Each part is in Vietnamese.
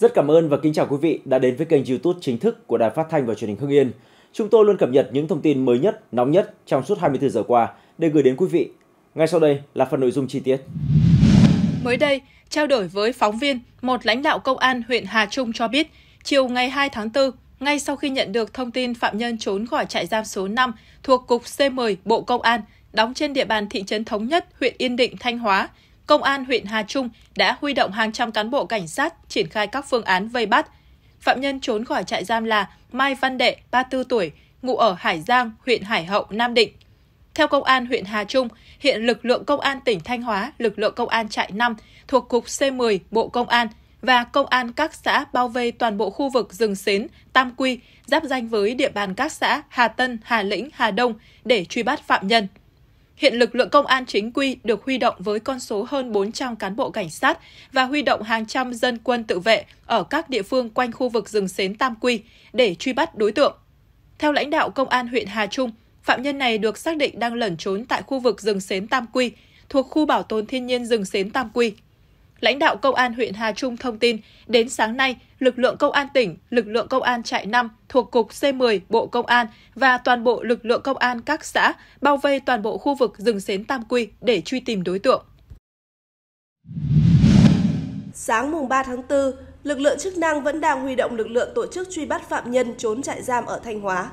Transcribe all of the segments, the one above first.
Rất cảm ơn và kính chào quý vị đã đến với kênh YouTube chính thức của Đài Phát thanh và Truyền hình Hưng Yên. Chúng tôi luôn cập nhật những thông tin mới nhất, nóng nhất trong suốt 24 giờ qua để gửi đến quý vị. Ngay sau đây là phần nội dung chi tiết. Mới đây, trao đổi với phóng viên, một lãnh đạo công an huyện Hà Trung cho biết, chiều ngày 2 tháng 4, ngay sau khi nhận được thông tin phạm nhân trốn khỏi trại giam số 5 thuộc Cục C10 Bộ Công an, đóng trên địa bàn thị trấn Thống Nhất, huyện Yên Định, Thanh Hóa, Công an huyện Hà Trung đã huy động hàng trăm cán bộ cảnh sát triển khai các phương án vây bắt. Phạm nhân trốn khỏi trại giam là Mai Văn Đệ, 34 tuổi, ngụ ở Hải Giang, huyện Hải Hậu, Nam Định. Theo Công an huyện Hà Trung, hiện lực lượng Công an tỉnh Thanh Hóa, lực lượng Công an trại 5 thuộc Cục C10 Bộ Công an và Công an các xã bao vây toàn bộ khu vực rừng Xến, Tam Quy, giáp danh với địa bàn các xã Hà Tân, Hà Lĩnh, Hà Đông để truy bắt phạm nhân. Hiện lực lượng công an chính quy được huy động với con số hơn 400 cán bộ cảnh sát và huy động hàng trăm dân quân tự vệ ở các địa phương quanh khu vực rừng xến Tam Quy để truy bắt đối tượng. Theo lãnh đạo công an huyện Hà Trung, phạm nhân này được xác định đang lẩn trốn tại khu vực rừng xến Tam Quy, thuộc khu bảo tồn thiên nhiên rừng xến Tam Quy, lãnh đạo Công an huyện Hà Trung thông tin, đến sáng nay, lực lượng Công an tỉnh, lực lượng Công an trại 5 thuộc Cục C10 Bộ Công an và toàn bộ lực lượng Công an các xã bao vây toàn bộ khu vực rừng xến Tam Quy để truy tìm đối tượng. Sáng mùng 3 tháng 4, lực lượng chức năng vẫn đang huy động lực lượng tổ chức truy bắt phạm nhân trốn trại giam ở Thanh Hóa.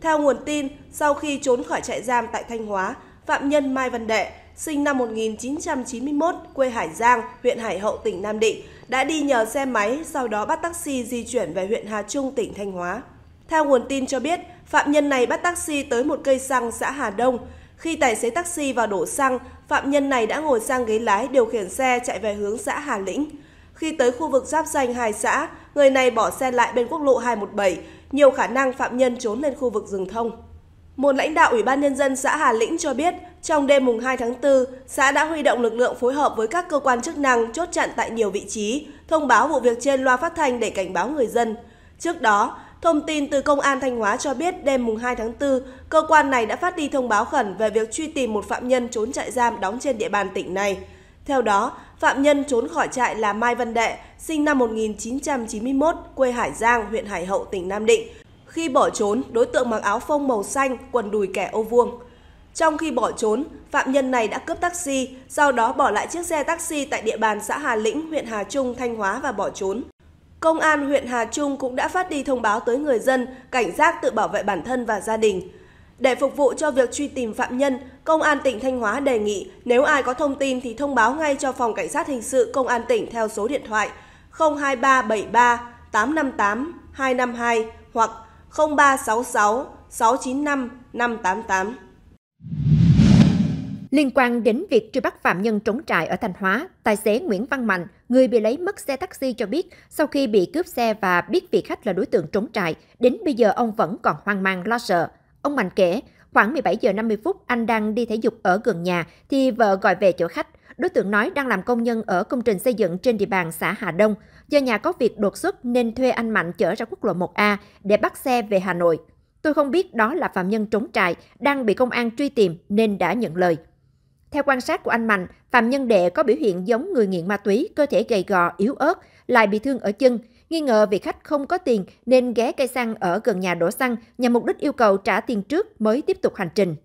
Theo nguồn tin, sau khi trốn khỏi trại giam tại Thanh Hóa, phạm nhân Mai Văn Đệ sinh năm 1991, quê Hải Giang, huyện Hải Hậu, tỉnh Nam Định, đã đi nhờ xe máy, sau đó bắt taxi di chuyển về huyện Hà Trung, tỉnh Thanh Hóa. Theo nguồn tin cho biết, phạm nhân này bắt taxi tới một cây xăng xã Hà Đông. Khi tài xế taxi vào đổ xăng, phạm nhân này đã ngồi sang ghế lái điều khiển xe chạy về hướng xã Hà Lĩnh. Khi tới khu vực giáp danh hai xã, người này bỏ xe lại bên quốc lộ 217, nhiều khả năng phạm nhân trốn lên khu vực rừng thông. Một lãnh đạo Ủy ban Nhân dân xã Hà Lĩnh cho biết, trong đêm mùng 2 tháng 4, xã đã huy động lực lượng phối hợp với các cơ quan chức năng chốt chặn tại nhiều vị trí, thông báo vụ việc trên loa phát thanh để cảnh báo người dân. Trước đó, thông tin từ Công an Thanh Hóa cho biết đêm mùng 2 tháng 4, cơ quan này đã phát đi thông báo khẩn về việc truy tìm một phạm nhân trốn trại giam đóng trên địa bàn tỉnh này. Theo đó, phạm nhân trốn khỏi trại là Mai Văn Đệ, sinh năm 1991, quê Hải Giang, huyện Hải Hậu, tỉnh Nam Định, khi bỏ trốn, đối tượng mặc áo phông màu xanh, quần đùi kẻ ô vuông. Trong khi bỏ trốn, phạm nhân này đã cướp taxi, sau đó bỏ lại chiếc xe taxi tại địa bàn xã Hà Lĩnh, huyện Hà Trung, Thanh Hóa và bỏ trốn. Công an huyện Hà Trung cũng đã phát đi thông báo tới người dân cảnh giác tự bảo vệ bản thân và gia đình. Để phục vụ cho việc truy tìm phạm nhân, Công an tỉnh Thanh Hóa đề nghị nếu ai có thông tin thì thông báo ngay cho Phòng Cảnh sát Hình sự Công an tỉnh theo số điện thoại 02373 858 252 hoặc 0366 695 588. Liên quan đến việc truy bắt phạm nhân trốn trại ở Thanh Hóa, tài xế Nguyễn Văn Mạnh, người bị lấy mất xe taxi cho biết, sau khi bị cướp xe và biết vị khách là đối tượng trốn trại, đến bây giờ ông vẫn còn hoang mang lo sợ. Ông Mạnh kể, khoảng 17 giờ 50 phút anh đang đi thể dục ở gần nhà thì vợ gọi về chỗ khách. Đối tượng nói đang làm công nhân ở công trình xây dựng trên địa bàn xã Hà Đông. Do nhà có việc đột xuất nên thuê anh Mạnh chở ra quốc lộ 1A để bắt xe về Hà Nội. Tôi không biết đó là phạm nhân trốn trại, đang bị công an truy tìm nên đã nhận lời. Theo quan sát của anh Mạnh, phạm nhân đệ có biểu hiện giống người nghiện ma túy, cơ thể gầy gò, yếu ớt, lại bị thương ở chân. Nghi ngờ vì khách không có tiền nên ghé cây xăng ở gần nhà đổ xăng nhằm mục đích yêu cầu trả tiền trước mới tiếp tục hành trình.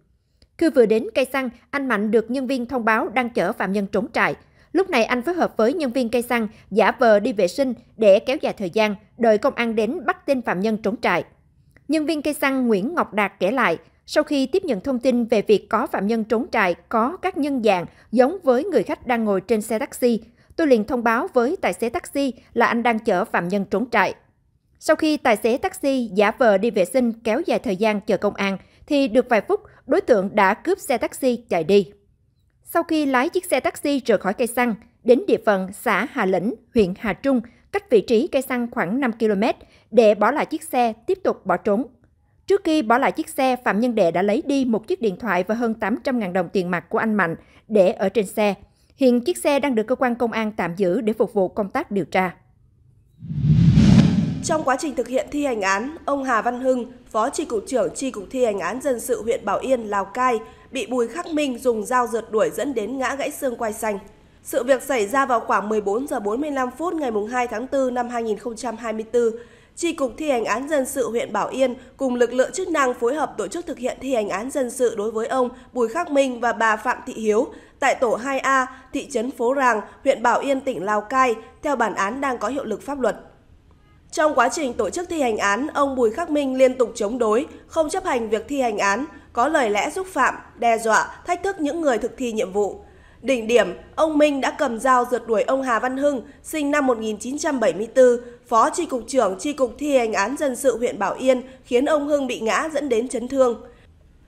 Khi vừa đến cây xăng, anh Mạnh được nhân viên thông báo đang chở phạm nhân trốn trại. Lúc này anh phối hợp với nhân viên cây xăng giả vờ đi vệ sinh để kéo dài thời gian, đợi công an đến bắt tên phạm nhân trốn trại. Nhân viên cây xăng Nguyễn Ngọc Đạt kể lại, sau khi tiếp nhận thông tin về việc có phạm nhân trốn trại có các nhân dạng giống với người khách đang ngồi trên xe taxi, tôi liền thông báo với tài xế taxi là anh đang chở phạm nhân trốn trại. Sau khi tài xế taxi giả vờ đi vệ sinh kéo dài thời gian chờ công an, thì được vài phút, đối tượng đã cướp xe taxi chạy đi. Sau khi lái chiếc xe taxi rời khỏi cây xăng, đến địa phận xã Hà Lĩnh, huyện Hà Trung, cách vị trí cây xăng khoảng 5 km, để bỏ lại chiếc xe tiếp tục bỏ trốn. Trước khi bỏ lại chiếc xe, Phạm Nhân Đệ đã lấy đi một chiếc điện thoại và hơn 800.000 đồng tiền mặt của anh Mạnh để ở trên xe. Hiện chiếc xe đang được cơ quan công an tạm giữ để phục vụ công tác điều tra. Trong quá trình thực hiện thi hành án, ông Hà Văn Hưng, Phó Tri Cục trưởng Tri Cục Thi hành án dân sự huyện Bảo Yên, Lào Cai bị Bùi Khắc Minh dùng dao rượt đuổi dẫn đến ngã gãy xương quai xanh. Sự việc xảy ra vào khoảng 14 giờ 45 phút ngày 2 tháng 4 năm 2024. Tri Cục Thi hành án dân sự huyện Bảo Yên cùng lực lượng chức năng phối hợp tổ chức thực hiện thi hành án dân sự đối với ông Bùi Khắc Minh và bà Phạm Thị Hiếu tại tổ 2A, thị trấn Phố Ràng, huyện Bảo Yên, tỉnh Lào Cai, theo bản án đang có hiệu lực pháp luật. Trong quá trình tổ chức thi hành án, ông Bùi Khắc Minh liên tục chống đối, không chấp hành việc thi hành án, có lời lẽ xúc phạm, đe dọa, thách thức những người thực thi nhiệm vụ. Đỉnh điểm, ông Minh đã cầm dao rượt đuổi ông Hà Văn Hưng, sinh năm 1974, phó tri cục trưởng tri cục thi hành án dân sự huyện Bảo Yên, khiến ông Hưng bị ngã dẫn đến chấn thương.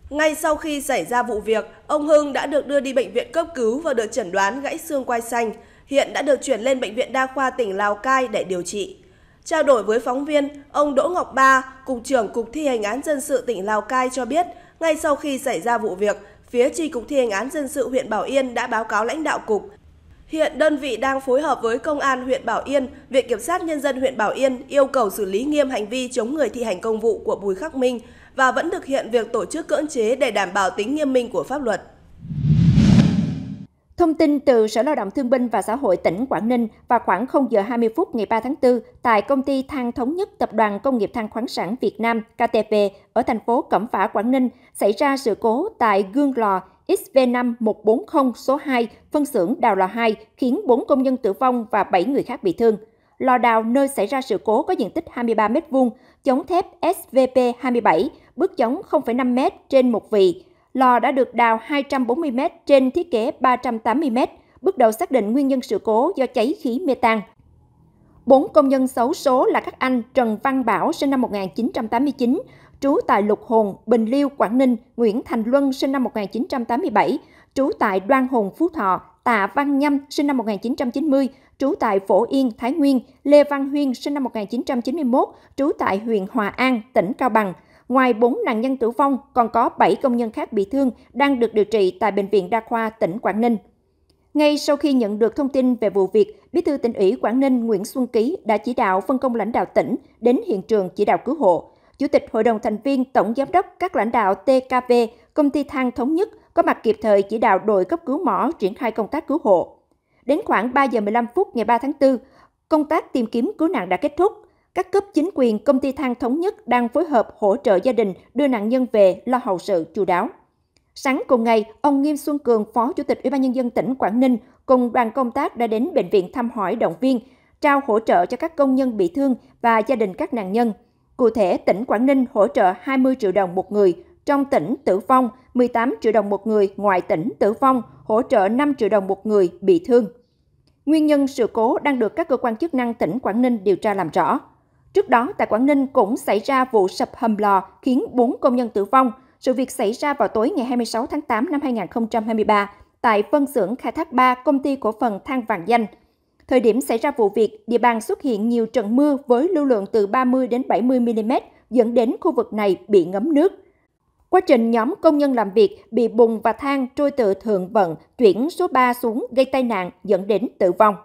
Ngay sau khi xảy ra vụ việc, ông Hưng đã được đưa đi bệnh viện cấp cứu và được chẩn đoán gãy xương quai xanh. Hiện đã được chuyển lên bệnh viện đa khoa tỉnh Lào Cai để điều trị. Trao đổi với phóng viên, ông Đỗ Ngọc Ba, Cục trưởng Cục thi hành án dân sự tỉnh Lào Cai cho biết, ngay sau khi xảy ra vụ việc, phía Tri Cục thi hành án dân sự huyện Bảo Yên đã báo cáo lãnh đạo cục. Hiện đơn vị đang phối hợp với Công an huyện Bảo Yên, Viện Kiểm sát Nhân dân huyện Bảo Yên yêu cầu xử lý nghiêm hành vi chống người thi hành công vụ của Bùi Khắc Minh và vẫn thực hiện việc tổ chức cưỡng chế để đảm bảo tính nghiêm minh của pháp luật. Thông tin từ Sở Lao động Thương binh và Xã hội tỉnh Quảng Ninh vào khoảng 0 giờ 20 phút ngày 3 tháng 4 tại công ty than thống nhất Tập đoàn Công nghiệp than khoáng sản Việt Nam KTP ở thành phố Cẩm Phả, Quảng Ninh xảy ra sự cố tại gương lò XV5140 số 2 phân xưởng Đào Lò 2 khiến 4 công nhân tử vong và 7 người khác bị thương. Lò đào nơi xảy ra sự cố có diện tích 23 m2, chống thép SVP 27, bước chống 0,5 m trên một vị, Lò đã được đào 240 m trên thiết kế 380 m, bước đầu xác định nguyên nhân sự cố do cháy khí mê tan. Bốn công nhân xấu số là các anh Trần Văn Bảo sinh năm 1989, trú tại Lục Hồn, Bình Liêu, Quảng Ninh, Nguyễn Thành Luân sinh năm 1987, trú tại Đoan Hùng, Phú Thọ, Tạ Văn Nhâm sinh năm 1990, trú tại Phổ Yên, Thái Nguyên, Lê Văn Huyên sinh năm 1991, trú tại huyện Hòa An, tỉnh Cao Bằng – Ngoài 4 nạn nhân tử vong, còn có 7 công nhân khác bị thương đang được điều trị tại Bệnh viện Đa khoa tỉnh Quảng Ninh. Ngay sau khi nhận được thông tin về vụ việc, Bí thư tỉnh ủy Quảng Ninh Nguyễn Xuân Ký đã chỉ đạo phân công lãnh đạo tỉnh đến hiện trường chỉ đạo cứu hộ. Chủ tịch Hội đồng thành viên, Tổng giám đốc, các lãnh đạo TKV, công ty than thống nhất có mặt kịp thời chỉ đạo đội cấp cứu mỏ triển khai công tác cứu hộ. Đến khoảng 3 giờ 15 phút ngày 3 tháng 4, công tác tìm kiếm cứu nạn đã kết thúc. Các cấp chính quyền, công ty than thống nhất đang phối hợp hỗ trợ gia đình đưa nạn nhân về lo hậu sự chú đáo. Sáng cùng ngày, ông Nghiêm Xuân Cường, Phó Chủ tịch Ủy ban nhân dân tỉnh Quảng Ninh cùng đoàn công tác đã đến bệnh viện thăm hỏi động viên, trao hỗ trợ cho các công nhân bị thương và gia đình các nạn nhân. Cụ thể, tỉnh Quảng Ninh hỗ trợ 20 triệu đồng một người trong tỉnh tử vong, 18 triệu đồng một người ngoài tỉnh tử vong, hỗ trợ 5 triệu đồng một người bị thương. Nguyên nhân sự cố đang được các cơ quan chức năng tỉnh Quảng Ninh điều tra làm rõ. Trước đó, tại Quảng Ninh cũng xảy ra vụ sập hầm lò khiến 4 công nhân tử vong. Sự việc xảy ra vào tối ngày 26 tháng 8 năm 2023 tại phân xưởng khai thác 3 công ty cổ phần Thang vàng danh. Thời điểm xảy ra vụ việc, địa bàn xuất hiện nhiều trận mưa với lưu lượng từ 30 đến 70 mm dẫn đến khu vực này bị ngấm nước. Quá trình nhóm công nhân làm việc bị bùng và than trôi từ thượng vận chuyển số 3 xuống gây tai nạn dẫn đến tử vong.